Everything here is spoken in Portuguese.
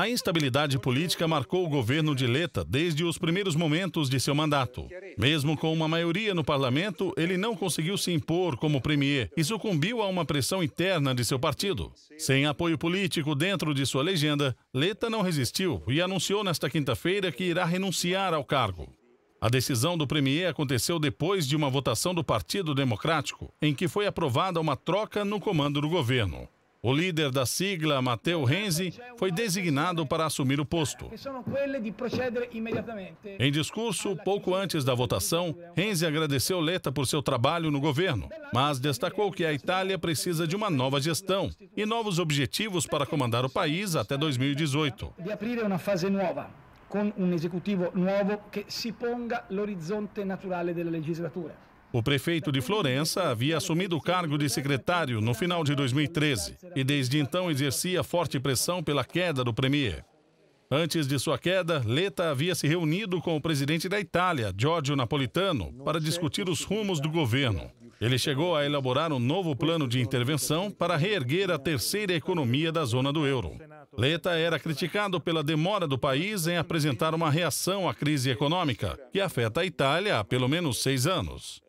A instabilidade política marcou o governo de Leta desde os primeiros momentos de seu mandato. Mesmo com uma maioria no parlamento, ele não conseguiu se impor como premier e sucumbiu a uma pressão interna de seu partido. Sem apoio político dentro de sua legenda, Leta não resistiu e anunciou nesta quinta-feira que irá renunciar ao cargo. A decisão do premier aconteceu depois de uma votação do Partido Democrático, em que foi aprovada uma troca no comando do governo. O líder da sigla, Matteo Renzi, foi designado para assumir o posto. Em discurso, pouco antes da votação, Renzi agradeceu Letta por seu trabalho no governo, mas destacou que a Itália precisa de uma nova gestão e novos objetivos para comandar o país até 2018. De abrir uma fase nova. Com um executivo novo que se ponga l'orizzonte naturale della legislatura. O prefeito de Florença havia assumido o cargo de secretário no final de 2013 e desde então exercia forte pressão pela queda do premier. Antes de sua queda, Leta havia se reunido com o presidente da Itália, Giorgio Napolitano, para discutir os rumos do governo. Ele chegou a elaborar um novo plano de intervenção para reerguer a terceira economia da zona do euro. Leta era criticado pela demora do país em apresentar uma reação à crise econômica, que afeta a Itália há pelo menos seis anos.